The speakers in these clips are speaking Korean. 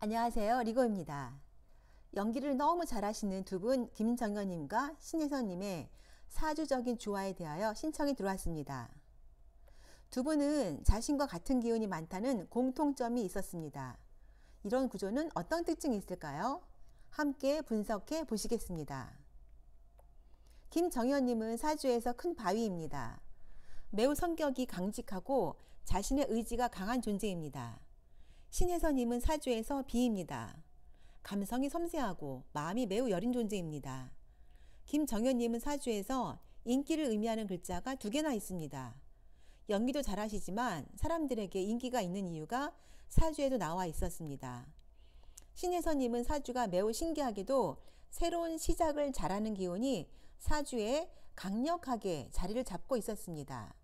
안녕하세요. 리고입니다. 연기를 너무 잘하시는 두 분 김정현님과 신혜선님의 사주적인 조화에 대하여 신청이 들어왔습니다. 두 분은 자신과 같은 기운이 많다는 공통점이 있었습니다. 이런 구조는 어떤 특징이 있을까요? 함께 분석해 보시겠습니다. 김정현님은 사주에서 큰 바위입니다. 매우 성격이 강직하고 자신의 의지가 강한 존재입니다. 신혜선님은 사주에서 비입니다. 감성이 섬세하고 마음이 매우 여린 존재입니다. 김정현님은 사주에서 인기를 의미하는 글자가 두 개나 있습니다. 연기도 잘하시지만 사람들에게 인기가 있는 이유가 사주에도 나와 있었습니다. 신혜선님은 사주가 매우 신기하게도 새로운 시작을 잘하는 기운이 사주에 강력하게 자리를 잡고 있었습니다.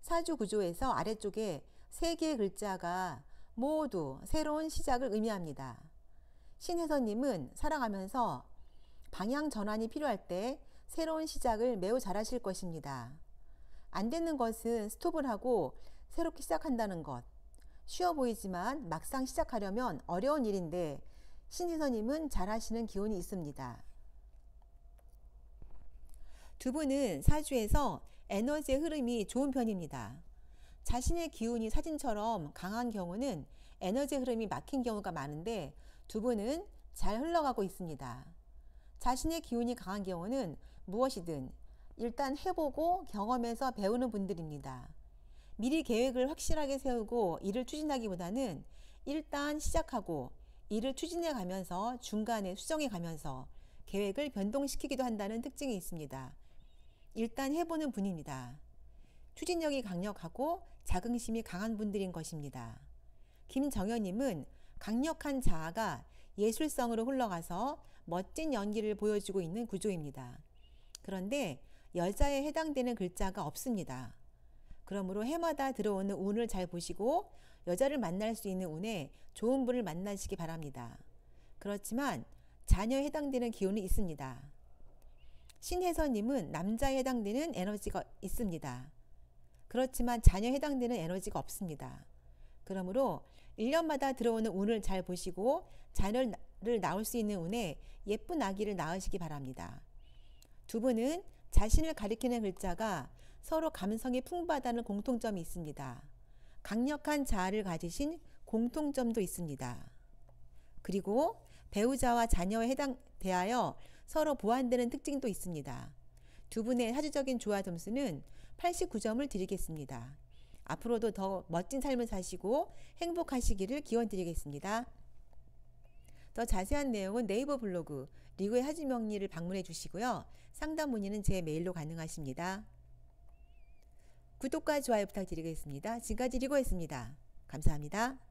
사주 구조에서 아래쪽에 세 개의 글자가 모두 새로운 시작을 의미합니다. 신혜선님은 살아가면서 방향 전환이 필요할 때 새로운 시작을 매우 잘하실 것입니다. 안 되는 것은 스톱을 하고 새롭게 시작한다는 것. 쉬워 보이지만 막상 시작하려면 어려운 일인데 신지선님은 잘하시는 기운이 있습니다. 두 분은 사주에서 에너지의 흐름이 좋은 편입니다. 자신의 기운이 사진처럼 강한 경우는 에너지 흐름이 막힌 경우가 많은데 두 분은 잘 흘러가고 있습니다. 자신의 기운이 강한 경우는 무엇이든 일단 해보고 경험해서 배우는 분들입니다. 미리 계획을 확실하게 세우고 일을 추진하기보다는 일단 시작하고 일을 추진해 가면서 중간에 수정해 가면서 계획을 변동시키기도 한다는 특징이 있습니다. 일단 해보는 분입니다. 추진력이 강력하고 자긍심이 강한 분들인 것입니다. 김정현님은 강력한 자아가 예술성으로 흘러가서 멋진 연기를 보여주고 있는 구조입니다. 그런데 여자에 해당되는 글자가 없습니다. 그러므로 해마다 들어오는 운을 잘 보시고 여자를 만날 수 있는 운에 좋은 분을 만나시기 바랍니다. 그렇지만 자녀에 해당되는 기운이 있습니다. 신혜선님은 남자에 해당되는 에너지가 있습니다. 그렇지만 자녀에 해당되는 에너지가 없습니다. 그러므로 1년마다 들어오는 운을 잘 보시고 자녀를 낳을 수 있는 운에 예쁜 아기를 낳으시기 바랍니다. 두 분은 자신을 가리키는 글자가 서로 감성이 풍부하다는 공통점이 있습니다. 강력한 자아를 가지신 공통점도 있습니다. 그리고 배우자와 자녀에 해당 대하여 서로 보완되는 특징도 있습니다. 두 분의 사주적인 조화 점수는 89점을 드리겠습니다. 앞으로도 더 멋진 삶을 사시고 행복하시기를 기원 드리겠습니다. 더 자세한 내용은 네이버 블로그 리그의 하지명리를 방문해 주시고요. 상담 문의는 제 메일로 가능하십니다. 구독과 좋아요 부탁드리겠습니다. 지금까지 리고였습니다. 감사합니다.